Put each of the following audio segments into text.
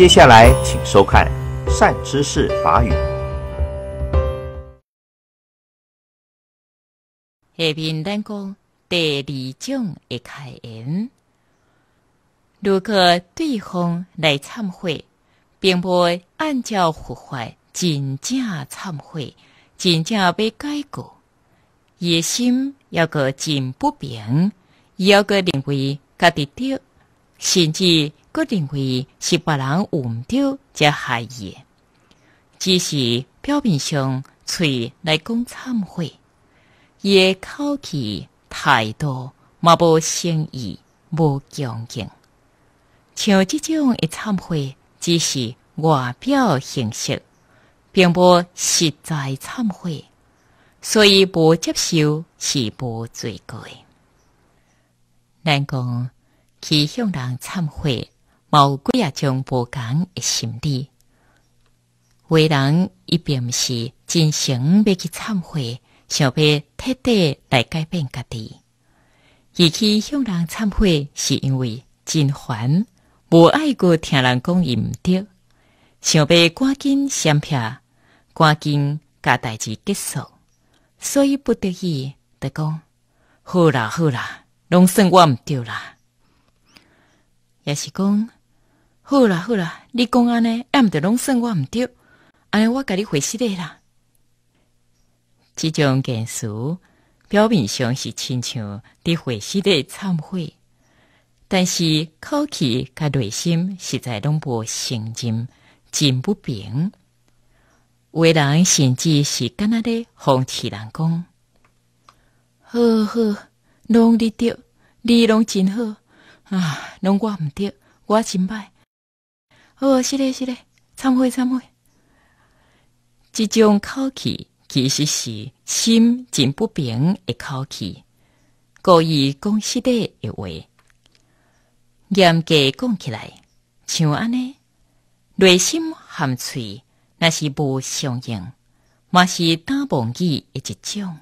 接下来，请收看《善知识法语》。下咱讲第二的开如果对方来忏悔，并不按照佛法真正忏悔，真正被改过，心要个真不平，要个认为家对，甚至。我认为是别人误导才害伊，只是表面上嘴来讲忏悔，也口气太多，嘛无心意，无恭敬。像即种诶忏悔，只是外表形式，并无实在忏悔，所以无接受是无罪过。难讲去向人忏悔。有贵啊将无讲诶心理，话人伊并毋是真心要去忏悔，想要彻底来改变家己。伊去向人忏悔是因为真烦，无爱过听人讲伊毋对，想要赶紧相避，赶紧甲代志结束，所以不得已得讲好啦好啦，拢算我毋对啦，也是讲。好啦，好啦，你讲安尼，俺毋着拢算我，毋对，安尼我甲你回息的啦。即种件事，表面上是亲像伫回息的忏悔，但是口气甲内心实在拢无平静，真不平。有人甚至是敢若咧哄起人讲：“呵呵，拢你对，你拢真好啊，拢我毋对，我真歹。”哦，是咧，是咧，忏悔，忏悔。这种口气其实是心真不平的口气。故意讲失礼的话，严格讲起来，像安尼内心含醋，那是无相应，嘛是打忘记的一种。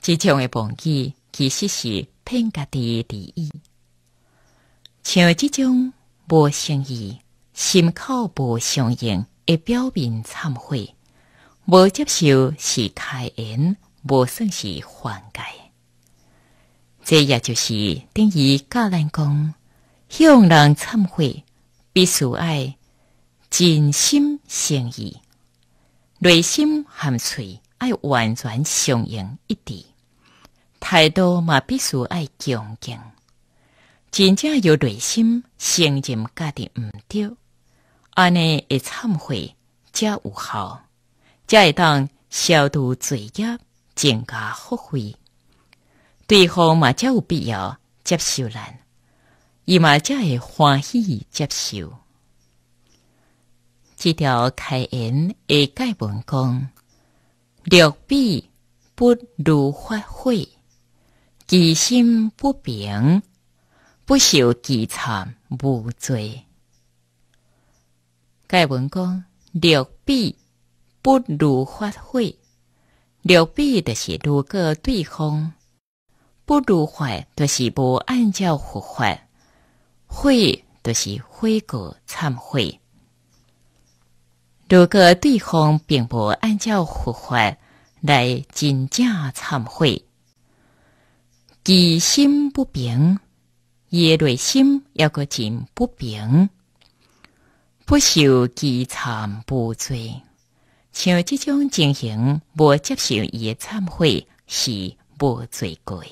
这种的忘记其实是骗家己利益，像这种无诚意。心口无相应，会表面忏悔，无接受是开恩，无算是缓解。这也就是等于教人讲，向人忏悔必须爱真心诚意，内心含脆爱完全相应一致，态度嘛必须爱恭敬。真正有内心信任，家的毋对。安尼会忏悔则有效，才会当消除罪业，增加福慧。对方嘛则有必要接受咱，伊嘛则会欢喜接受。这条开言下解文讲：，六比不如发慧，其心不平，不受其惨，无罪。盖文讲六弊不如发挥。六弊就是如果对方；不如法，就是无按照佛法；悔，就是悔过忏悔。如果对方并不按照佛法来真正忏悔，其心不平，业内心也个真不平。不受积残不罪，像这种情形，无接受伊忏悔是无罪过。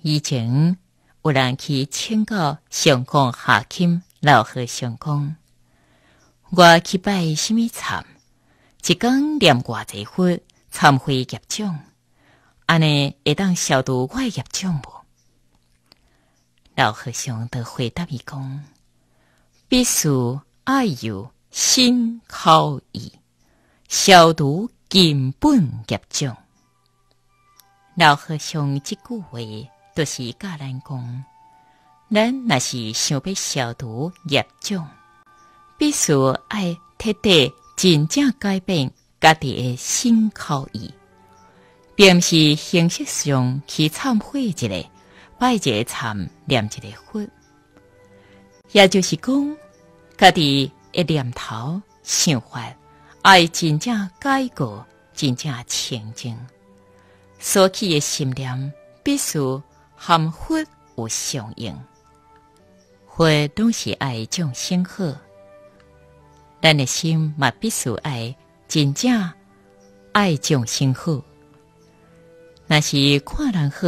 以前有人去请教上公下钦老和尚，讲：“我去拜什么忏？一讲念偌济佛，忏悔业障，安尼会当消除诶业障无？老和尚的回答伊讲。必须要有新口意，消除根本业障。老和尚即句话，就是教咱讲：咱若是想要消除业障，必须爱彻底真正改变家己的新口意，并是形式上去忏悔一个，拜一个忏，念一个佛。也就是讲，家己一念头、想法，爱真正解过，真正清净，所起的心念，必须含糊有相应。花，拢是爱将生好，咱的心嘛必须爱真正爱将生好。若是看人好，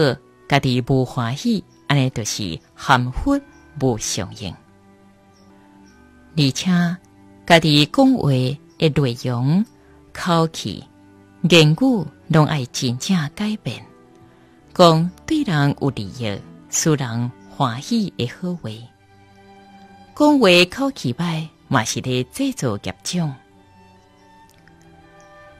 家己无欢喜，安尼就是含糊无相应。而且，家己讲话的内容、口气、言语，拢爱真正改变，讲对人有利益、使人欢喜的好话。讲话口气歹，嘛是咧制造极重。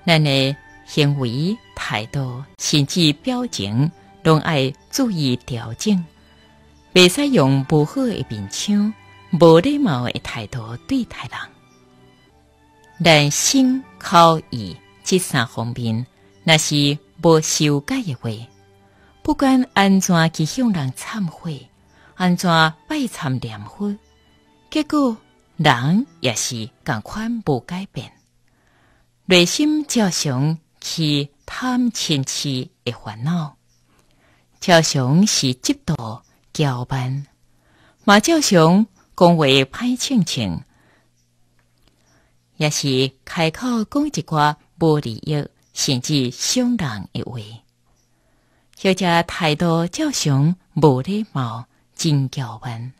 咱的行为态度，甚至表情，拢爱注意调整，袂使用不好的面腔。无礼貌的态度对待人，但心靠意，这三方面若是无修改的话，不管安怎去向人忏悔，安怎拜忏念佛，结果人也是同款无改变。内心照常去贪嗔痴的烦恼，照常是嫉妒、骄慢，马照常。恭维潘庆庆也是开口讲一句无理由甚至伤人的话，有只态度照常无礼貌、真叫蛮，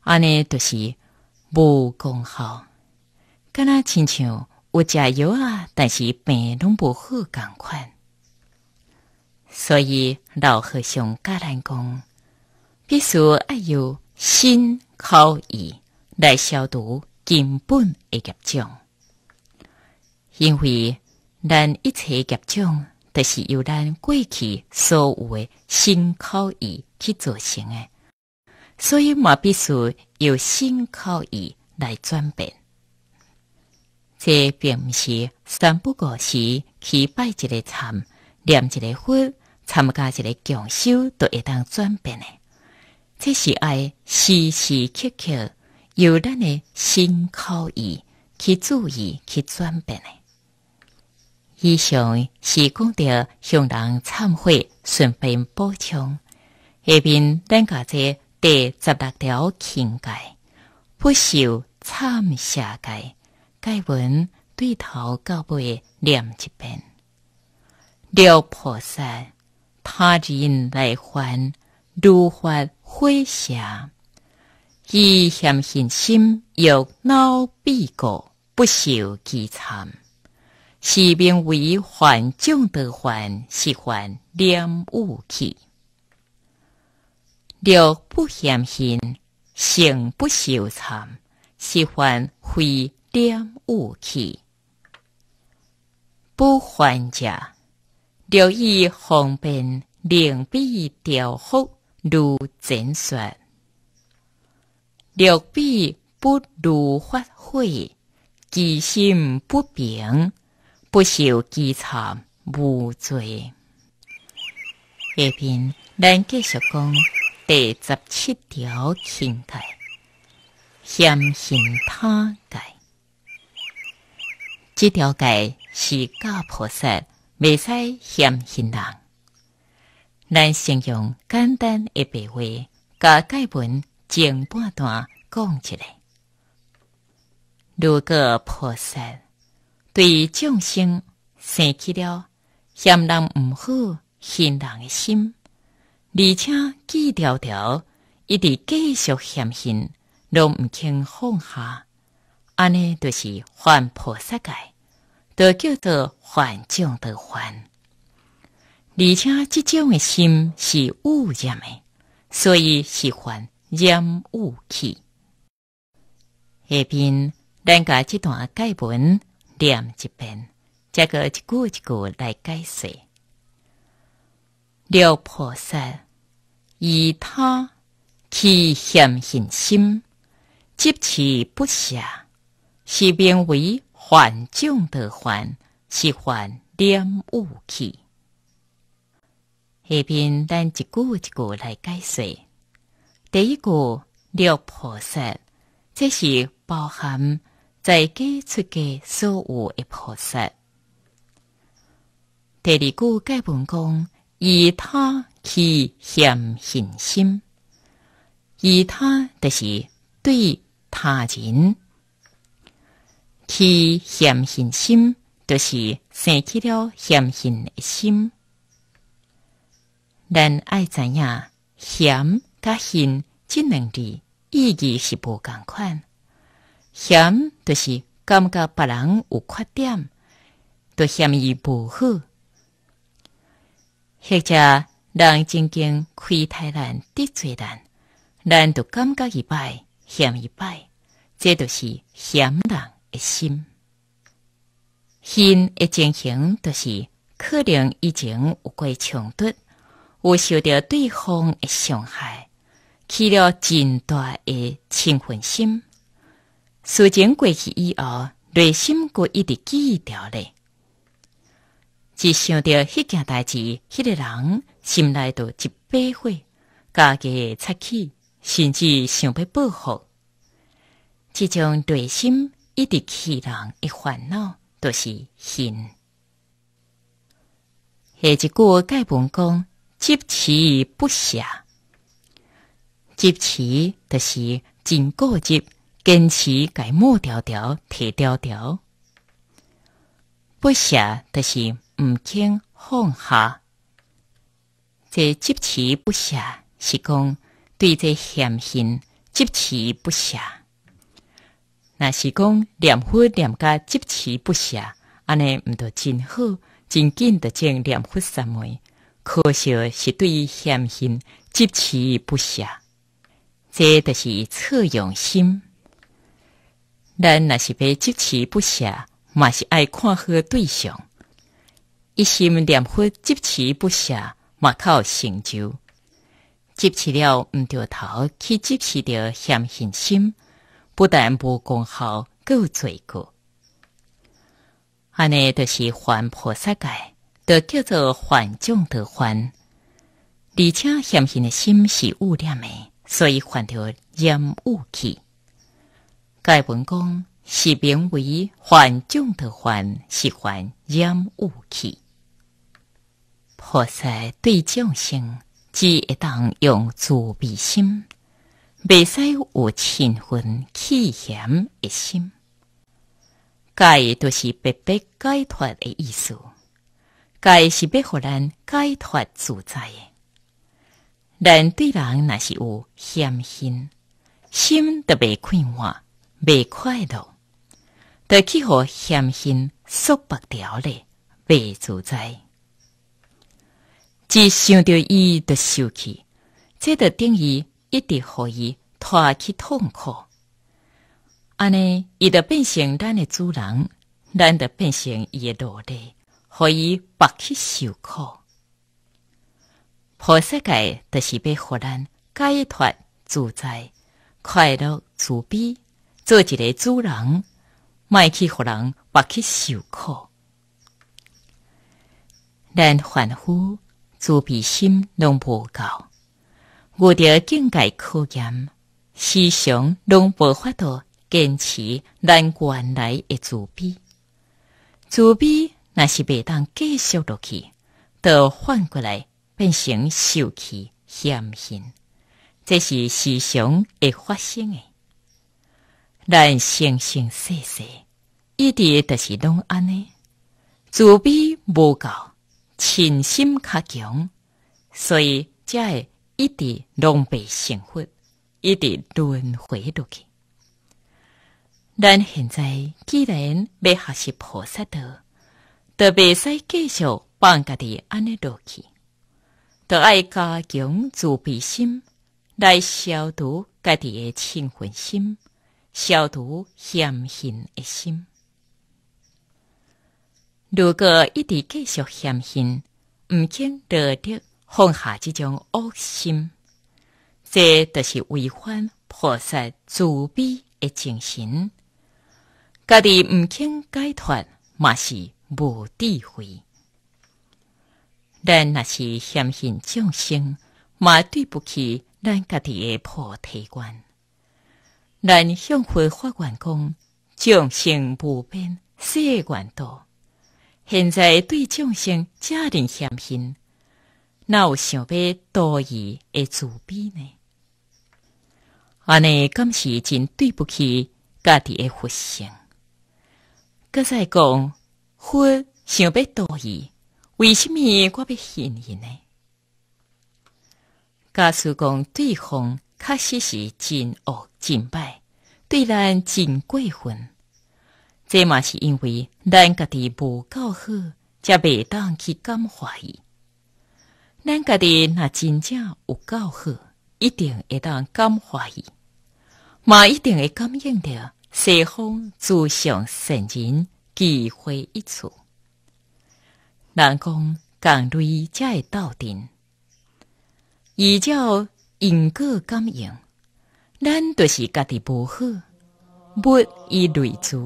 安尼就是无功效，敢若亲像有食药啊，但是病拢无好，共款。所以老和尚教咱讲，必须要有心。口意来消毒，根本的业障，因为咱一切业障都是由咱过去所有的新口意去造成的，所以嘛，必须由新口意来转变。这并不是，三不五时去拜一个禅，念一个佛，参加一个讲修，都会当转变的。这是爱时时刻刻由咱的心靠意去注意去转变的。以上是讲到向人忏悔，顺便补充：下边咱家这第十六条境界，不受忏下戒，界文对头到尾念一遍。了菩萨，他因来还，如还。毁邪，以险信心，欲恼必果，不受其残。是名为幻，众得幻，是幻点物器。若不险信，性不受残，是幻非点物器。不幻者，着以方便令彼调伏。如前说，六臂不如发挥，其心不平，不受其残无罪。下边咱继续讲第十七条心态：嫌信他戒。这条戒是教菩萨未使嫌信人。咱先用简单的白话，把解文前半段讲起来。如果菩萨对众生生起了嫌人毋好、恨人的心，而且一条条一直继续嫌恨，拢毋肯放下，安尼就是犯菩萨戒，就叫做还种，的还。而且这种的心是污染的，所以喜欢染污气。下边咱把这段解文念一遍，再个一句一句来解释。六菩萨以他起向信心，执持不舍，是名为幻境的幻，是幻染污气。下边，咱一句一句来解释。第一句六菩萨，这是包含在基出的所有的菩萨。第二句根本讲以他去向信心，以他就是对他人，去向信心，就是生起了向信心。咱爱怎样，咸甲恨即两字意义是无共款。咸就是感觉别人有缺点，著嫌伊无好；或者人曾经亏待咱、得罪咱，咱著感觉一摆、嫌一摆，这著是嫌人的心。心的情形就是可能以前有过冲突。有受到对方的伤害，起了真大的兴恨心。事情过去以后，内心过一直记着嘞。一想到迄件代志，迄个人心内都一悲火，己个出气，甚至想要报复。即种对心一直气人，一烦恼都是恨。下一句解文讲。执持不捨，执持就是真固执，坚持该某条条、提条条。不捨就是毋肯放下。这执持不捨，是讲对这现行执持不捨。若是讲念佛、念甲执持不捨，安尼毋得真好，真紧得将念佛三昧。可惜是对于信心极其不下，这就是错用心。咱若是被极其不下，嘛是爱看好对象，一心念佛极其不下，嘛靠成就。支持了唔着头去支持着信心，不但无功效，够罪过。阿弥陀是还菩萨界。就叫做还境得还，而且现行的心是污染的，所以还得染污气。该文公是名为还境得还，是还染污气。菩萨对众生，只会当用慈悲心，未使有嗔恨、起嫌一心。解都是白白解脱的意思。该是要互咱解脱自在诶。咱对人若是有嫌心，心都未快活，未快乐，着去互嫌心束缚了咧，未自在。一想着伊着受气，这着等于一直予伊拖去痛苦。安尼，伊就变成咱诶主人，咱就变成伊诶奴隶。互伊拔去受苦。菩萨界著是欲予咱解脱自在、快乐慈悲，做一个主人，卖去互人拔去受苦。咱凡夫慈悲心拢无够，有着境界考验，思想拢无法度坚持咱原来诶慈悲，慈悲。若是袂当继续落去，著反过来变成受气、嫌恨，这是时常会发生诶。咱生生世世一直著是拢安尼，自卑无够，信心较强，所以才会一直拢袂幸福，一直轮回落去。咱现在既然要学习菩萨道，特别在继续放家的安尼落去，里，要加强自悲心，来消除家己的嗔恨心，消除嫌恨的心。如果一直继续嫌恨，毋肯舍得放下即种恶心，这著是违反菩萨慈悲的精神。家己毋肯解脱，嘛是。无智慧，咱若是相信众生，嘛对不起咱家己的菩提观。咱向佛法愿讲，众生无边，誓愿度。现在对众生这人相信，哪有想要多疑个慈悲呢？安尼，敢是真对不起家己的佛性。再讲。佛想要度伊，为什么我要恨伊呢？假使讲对方确实是真恶真歹，对咱真过分，这嘛是因为咱家己无够好，才袂当去感化伊。咱家己若真正有够好，一定会当感化伊，嘛一定会感应到西方诸上圣人。机回一处，人讲，共你才会到顶。依照因果感应，咱就是家己无好，物以类聚，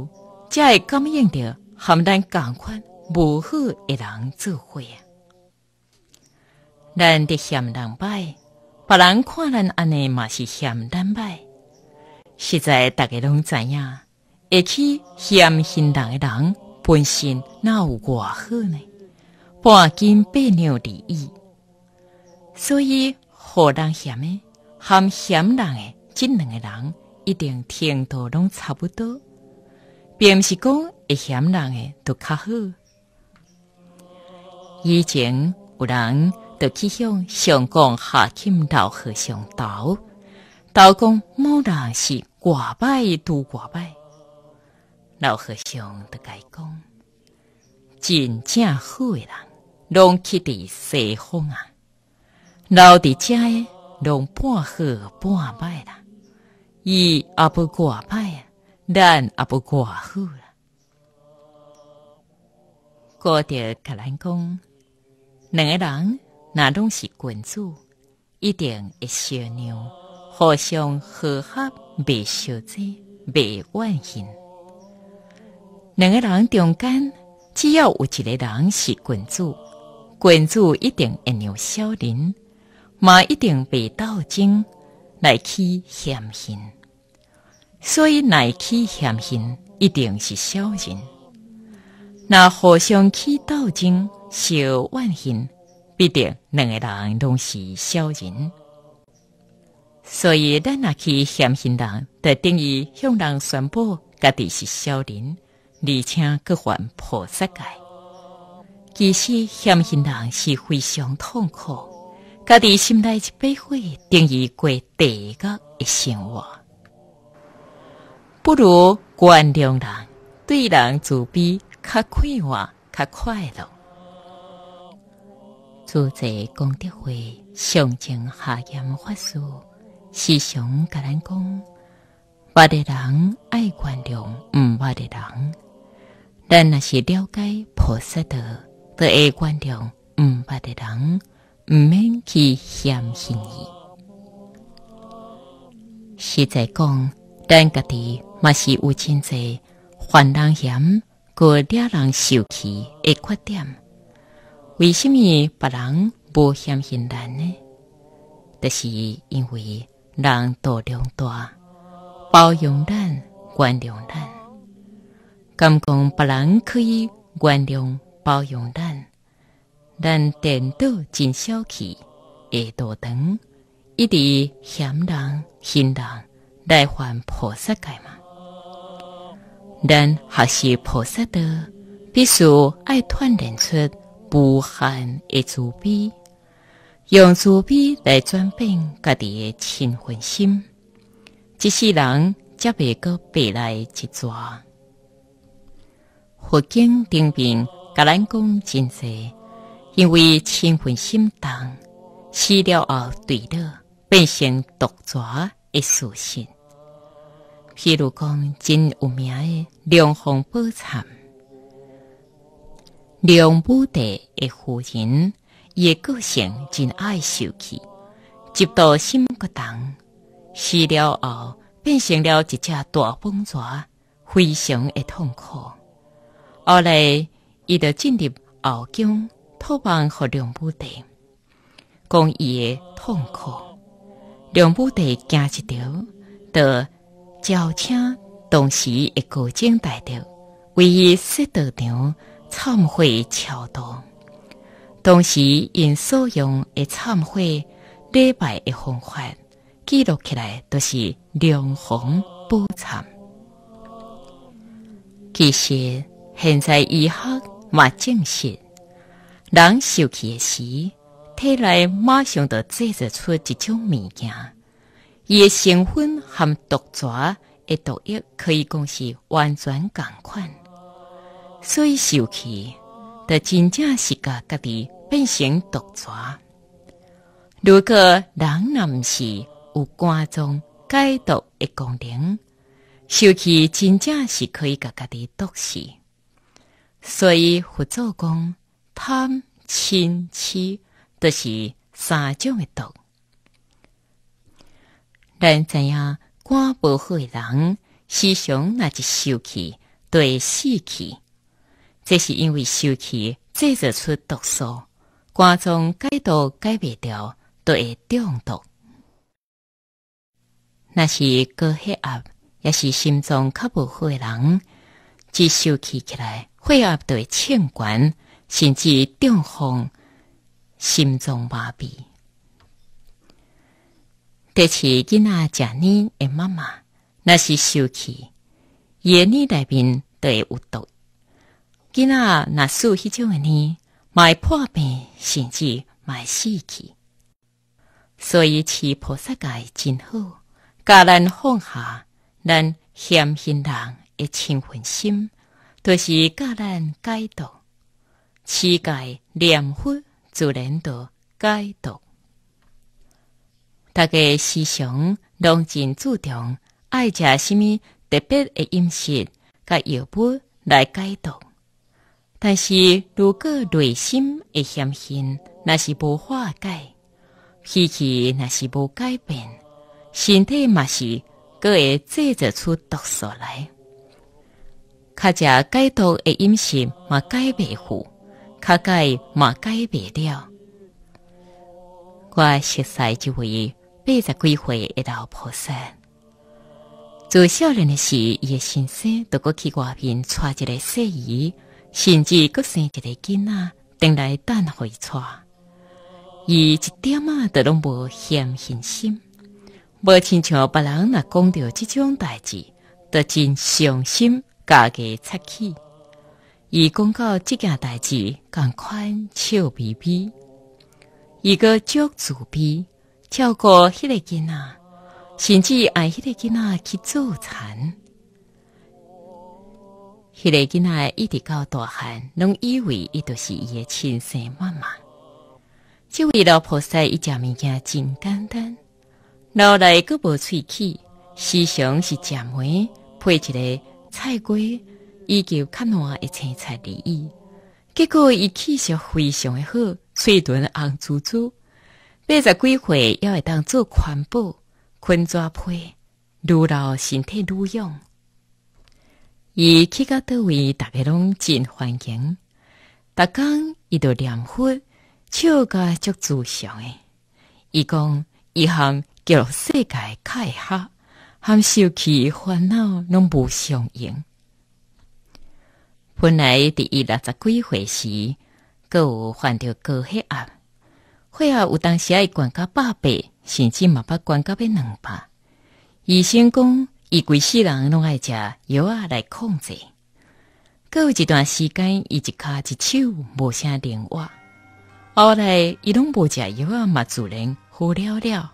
才会感应到和咱共款无好的人做伙。咱的嫌人歹，别人看咱安尼嘛是嫌咱歹，实在大家拢知影。会去嫌嫌人的人，本身哪有偌好呢？半斤八两而已。所以，好人嫌的和嫌人诶，这两个人一定程度拢差不多，并不是讲会嫌人诶都较好。以前有人就去向上公下钦老和尚道，道公某人是偌歹拄偌歹。老和尚就解讲：真正好的人，拢去伫西方啊。老伫遮诶，拢半好半歹啦。伊阿不挂歹啊，咱阿不挂好啦。过着格难讲，两个人若拢是君子，一定会相让，互相和合，未相罪，未怨恨。两个人中间，只要有一个人是君子，君子一定会让小人，嘛一定被斗争来去嫌恨。所以，来去嫌恨一定是小人。那互相去斗争、小万恨，必定两个人都是小人。所以，咱若去嫌恨人的定于向人宣布家己是小人。而且各还菩萨界，其实相信人是非常痛苦，家己心内一杯血，定义过地狱的生活。不如原谅人，对人慈悲，较快活，较快乐。住在功德会，上敬下严，法师时常甲咱讲：，我的人爱原谅，毋我的人。咱若是了解菩萨的会观容，毋捌的人毋免去嫌弃伊。实在讲，咱家己嘛是有真侪患人嫌，过惹人受气的缺点。为什么别人不嫌弃咱呢？就是因为人度量大，包容咱，原谅咱。敢讲别人可以原谅包容咱，咱颠倒真小气，下多等，一直嫌人恨人来还菩萨界嘛。咱学习菩萨的，必须爱断认出无限的慈悲，用慈悲来转变家己的清魂心，一世人则未过白来一抓。佛经顶边甲咱讲真侪，因为千分心重，死了后对汝变成毒蛇诶属性。譬如讲真有名诶，梁鸿宝禅，梁武帝诶夫人，伊个性真爱生气，极到心骨重，死了后变成了一只大笨蛇，非常诶痛苦。后来，伊就进入后宫，托望和梁武帝，讲伊的痛苦。梁武帝惊一条，就召请当时一个正大着，为伊设道场忏悔桥度。当时因所用的忏悔礼拜的方法，记录起来都是两行波忏。其实，现在医学嘛证实，人受气时体内马上就制造出一种物件，伊的成分含毒蛇的毒液，可以讲是完全共款。所以受气就真正是甲家己变成毒蛇。如果人若毋是有肝脏解毒的功能，受气真正是可以甲家己毒死。所以佛祖讲贪嗔痴，都是三种的毒。咱知影肝不好的人，思想那就受气，对死气，这是因为受气制造出毒素，肝脏解毒解不掉，对中毒。那是高血压，也是心脏较无好的人，一受气起来。血压低、器官甚至中风、心脏麻痹，特别是囡仔、子女、诶妈妈，那是受气，言语里面都有毒。囡仔那受迄种诶呢，卖破病甚至卖死去，所以饲菩萨戒真好，教咱放下咱乡亲人诶，亲分心。就是教咱解毒，世界念佛自然就解毒。大家时常拢真注重，爱食什么特别的饮食、甲药物来解毒。但是，如果内心的嫌心，那是无化解，脾气那是无改变，身体嘛是各会制造出毒素来。较只解毒的饮食嘛解袂赴，较解嘛解袂了。我熟悉一位八十几岁一道菩萨，做少年的时，伊的先生都去外面娶一个细姨，甚至搁生一个囡仔，等来等回娶。伊一点啊都拢无嫌嫌心，无亲像别人若讲到即种代志，都真伤心。大家擦起，伊讲到这件代志，赶快笑眯眯，伊个足自卑，照顾迄个囡仔，甚至爱迄个囡仔去做残。迄个囡仔一直到大汉，拢以为伊著是伊的亲生妈妈。即位老菩萨伊食物件，真简单，脑内佫无喙齿，思想是食门配一个。菜瓜依旧较软，的青菜而已。结果伊气色非常的好，嘴唇红滋滋，八十几岁也会当做环保、困抓皮，老身体愈勇。伊去到倒位，大家拢真欢迎。逐工伊都念佛，笑个足自相的。伊讲伊项叫世界开黑。含生气、烦恼，拢无相应。本来伫伊六十几岁时，阁有患着高血压，血压有当时爱管到百甚至嘛把管到要两百。医生讲，伊规世人拢爱食药啊来控制。有一段时间，伊一卡一手无啥灵活，后来伊拢无食药啊，嘛自人好了了。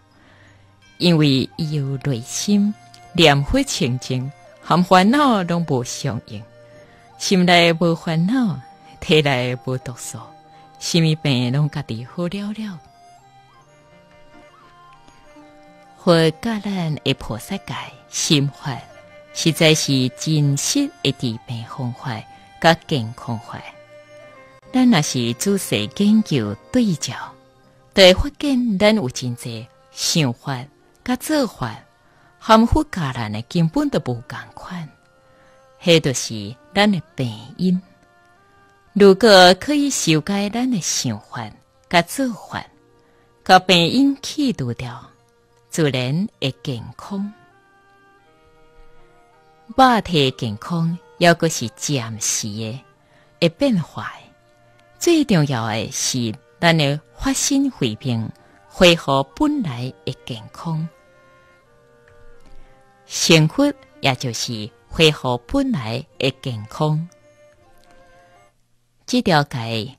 因为伊有内心、念佛清净，含烦恼拢无相应，心内无烦恼，体内无毒素，什么病拢家己好了了。教咱的菩萨界心怀实在是真实，一治病方法，甲健康法。咱若是仔细研究对照，会佛现咱有真侪想法。甲做法含糊，家人的根本都无共款，迄著是咱的病因。如果可以修改咱的想法、甲做法、甲病因，去除掉，自然会健康。肉体健康，犹阁是暂时的，会变坏。最重要的是，咱的发心回变，恢复本来的健康。幸福，也就是恢复本来的健康。这条街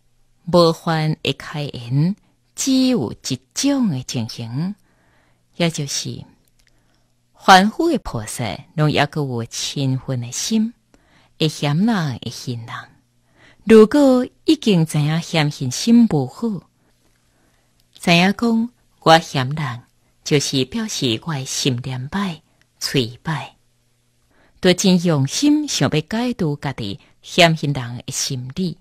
无患的开演，只有一种的情形，也就是凡夫的菩萨，拢也阁有亲分的心，会嫌人会嫌人。如果已经知影嫌嫌心不好，知影讲我嫌人，就是表示我的心连摆。挫败，都真用心想要解读家己相信人诶心理，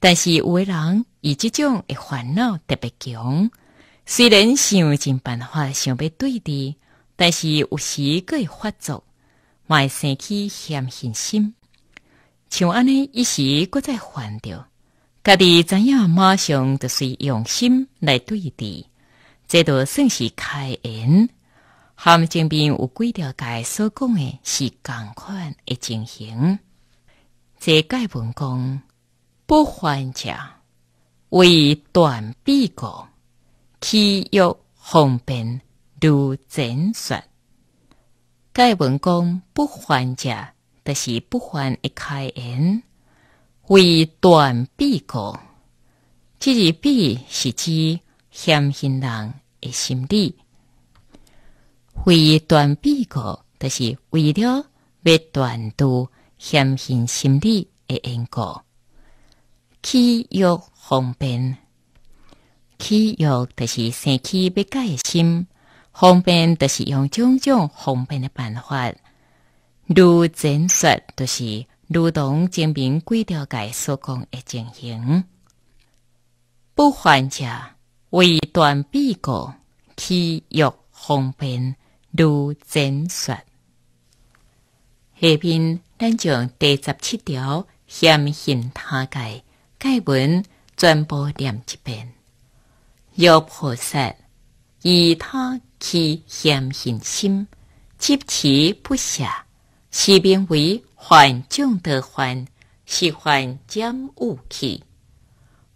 但是有诶人以这种诶烦恼特别强，虽然想尽办法想要对治，但是有时佫会发作，会生气、嫌恨心，像安尼一时搁再烦着，家己怎样马上就是用心来对治，这都算是开恩。含正面有几条界所讲的是共款的情形。这界文公不还者，为断必国，契约方便如前说？界文公不还者，就是不还一开言，为断必国。即句“必”是指嫌疑人的心里。为断彼个，就是为了要断除嫌吝心理的因果，起欲方便，起欲就是生起欲改的心，方便就是用种种方便的办法，如前说，就是如同前面几条界所讲的情行，不还者为断臂个，起欲方便。如前说。下面咱将第十七条现行他界解文全部念一遍。若菩萨以他其现行心，执其不邪，是名为幻中得幻，是幻将悟起，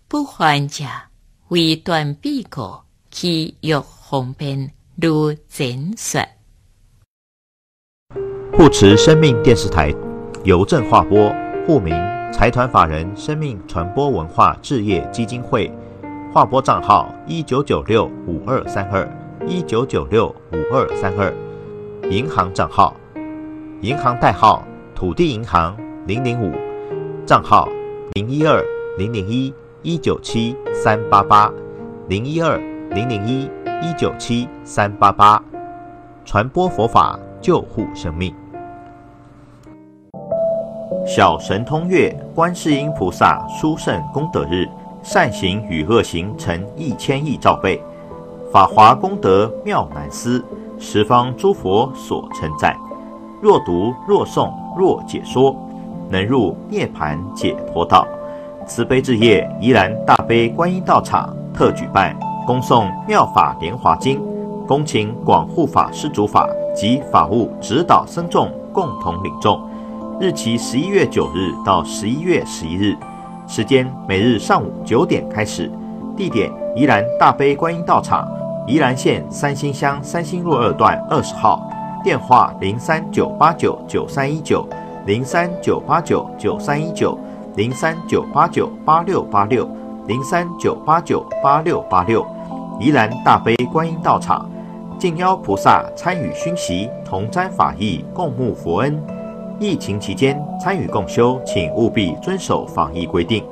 不幻者为断彼故，其欲方便。录剪辑，护持生命电视台，邮政划拨户名：财团法人生命传播文化置业基金会，划拨账号：一九九六五二三二一九九六五二三二，银行账号，银行代号：土地银行零零五，账号零一二零零一一九七三八八零一二。零零一一九七三八八，传播佛法，救护生命。小神通月，观世音菩萨殊胜功德日，善行与恶行成一千亿兆倍。法华功德妙难思，十方诸佛所称赞。若读若诵若解说，能入涅盘解脱道。慈悲之夜，宜兰大悲观音道场特举办。恭送《妙法莲华经》，恭请广护法师主法及法务指导僧众共同领众，日期十一月九日到十一月十一日，时间每日上午九点开始，地点宜兰大悲观音道场，宜兰县三星乡三星路二段二十号，电话零三九八九九三一九零三九八九九三一九零三九八九八六八六零三九八九八六八六。宜兰大悲观音道场，敬邀菩萨参与熏习，同沾法益，共沐佛恩。疫情期间参与共修，请务必遵守防疫规定。